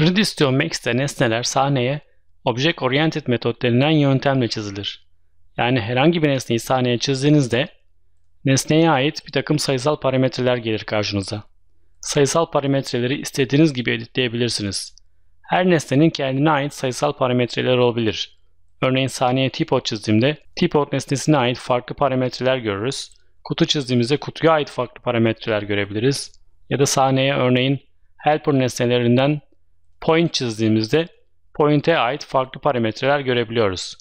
3D Max'te nesneler sahneye Object Oriented metot denilen yöntemle çizilir. Yani herhangi bir nesneyi sahneye çizdiğinizde nesneye ait bir takım sayısal parametreler gelir karşınıza. Sayısal parametreleri istediğiniz gibi editleyebilirsiniz. Her nesnenin kendine ait sayısal parametreler olabilir. Örneğin sahneye tipot çizdiğimde tipot nesnesine ait farklı parametreler görürüz. Kutu çizdiğimizde kutuya ait farklı parametreler görebiliriz. Ya da sahneye örneğin helper nesnelerinden point çizdiğimizde point'e ait farklı parametreler görebiliyoruz.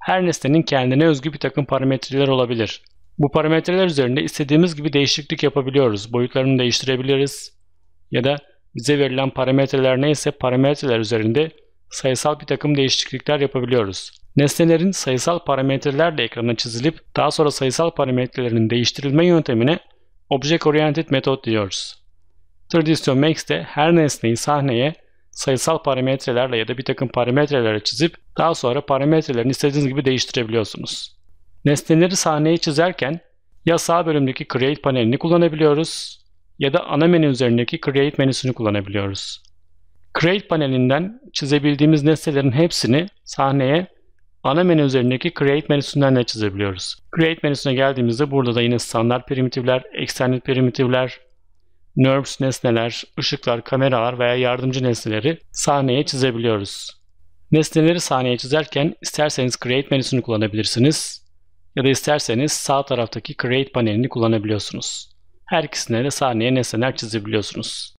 Her nesnenin kendine özgü bir takım parametreler olabilir. Bu parametreler üzerinde istediğimiz gibi değişiklik yapabiliyoruz. Boyutlarını değiştirebiliriz ya da bize verilen parametreler neyse parametreler üzerinde sayısal bir takım değişiklikler yapabiliyoruz. Nesnelerin sayısal parametrelerle ekrana çizilip daha sonra sayısal parametrelerinin değiştirilme yöntemine Object Oriented Method diyoruz. Tradition Max de her nesneyi sahneye sayısal parametrelerle ya da bir takım parametrelerle çizip daha sonra parametrelerini istediğiniz gibi değiştirebiliyorsunuz. Nesneleri sahneye çizerken ya sağ bölümdeki Create panelini kullanabiliyoruz ya da ana menü üzerindeki Create menüsünü kullanabiliyoruz. Create panelinden çizebildiğimiz nesnelerin hepsini sahneye ana menü üzerindeki Create menüsünden de çizebiliyoruz. Create menüsüne geldiğimizde burada da yine standart primitivler, extended primitivler. NURBS nesneler, ışıklar, kameralar veya yardımcı nesneleri sahneye çizebiliyoruz. Nesneleri sahneye çizerken isterseniz Create menüsünü kullanabilirsiniz ya da isterseniz sağ taraftaki Create panelini kullanabiliyorsunuz. Her ikisinde de sahneye nesneler çizebiliyorsunuz.